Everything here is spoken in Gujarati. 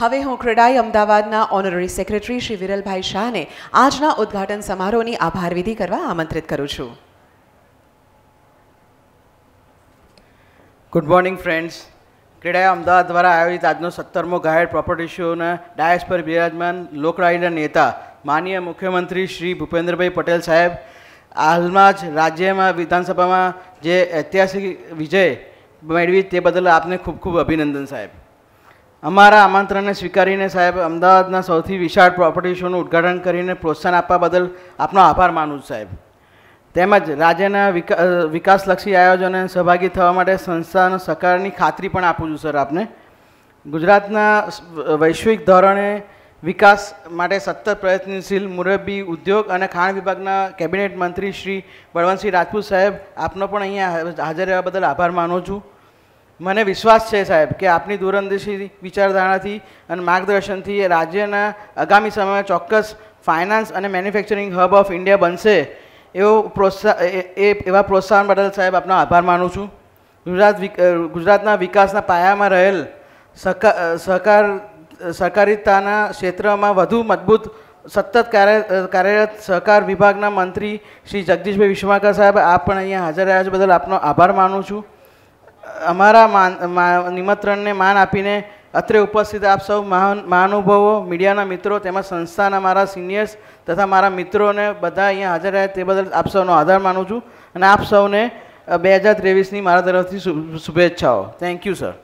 હવે હું ક્રેડાઈ અમદાવાદના ઓનરરી સેક્રેટરી શ્રી વિરલભાઈ શાહને આજના ઉદ્ઘાટન સમારોહની આભારવિધિ કરવા આમંત્રિત કરું છું good morning friends CREDAI Ahmedabad દ્વારા આયોજિત આજનો સત્તરમો ગાયડ પ્રોપર્ટી શોના ડાયસ પર બિરાજમાન લોકરાઈના નેતા માનીય મુખ્યમંત્રી શ્રી ભૂપેન્દ્રભાઈ પટેલ સાહેબ હાલમાં જ રાજ્યમાં વિધાનસભામાં જે ઐતિહાસિક વિજય મેળવી તે બદલ આપને ખૂબ ખૂબ અભિનંદન સાહેબ અમારા આમંત્રણને સ્વીકારીને સાહેબ અમદાવાદના સૌથી વિશાળ પ્રોપર્ટી શોનું ઉદ્ઘાટન કરીને પ્રોત્સાહન આપવા બદલ આપનો આભાર માનું છું સાહેબ તેમજ રાજ્યના વિકા વિકાસલક્ષી આયોજનને સહભાગી થવા માટે સંસ્થાના સહકારની ખાતરી પણ આપું છું સર આપને ગુજરાતના વૈશ્વિક ધોરણે વિકાસ માટે સતત પ્રયત્નશીલ મુરબ્બી ઉદ્યોગ અને ખાણ વિભાગના કેબિનેટ મંત્રી શ્રી બળવંતસિંહ રાજપૂત સાહેબ આપનો પણ અહીંયા હાજર રહેવા બદલ આભાર માનું છું મને વિશ્વાસ છે સાહેબ કે આપની દૂરંદેશી વિચારધારાથી અને માર્ગદર્શનથી રાજ્યના આગામી સમયમાં ચોક્કસ ફાઇનાન્સ અને મેન્યુફેક્ચરિંગ હબ ઓફ ઇન્ડિયા બનશે એવો પ્રોત્સાહ એ એવા પ્રોત્સાહન બદલ સાહેબ આપનો આભાર માનું છું ગુજરાત ગુજરાતના વિકાસના પાયામાં રહેલ સહકાર સહકારિતાના ક્ષેત્રમાં વધુ મજબૂત સતત કાર્યરત સહકાર વિભાગના મંત્રી શ્રી જગદીશભાઈ વિશ્વાકર સાહેબ આપ પણ અહીંયા હાજર રહ્યા છે બદલ આપનો આભાર માનું છું અમારા માન નિમંત્રણને માન આપીને અત્રે ઉપસ્થિત આપ સૌ મહાન મહાનુભવો મીડિયાના મિત્રો તેમજ સંસ્થાના મારા સિનિયર્સ તથા મારા મિત્રોને બધા અહીંયા હાજર રહ્યા તે બદલ આપ સૌનો આભાર માનું છું અને આપ સૌને બે હજાર ત્રેવીસની મારા તરફથી શુભેચ્છાઓ થેન્ક યુ સર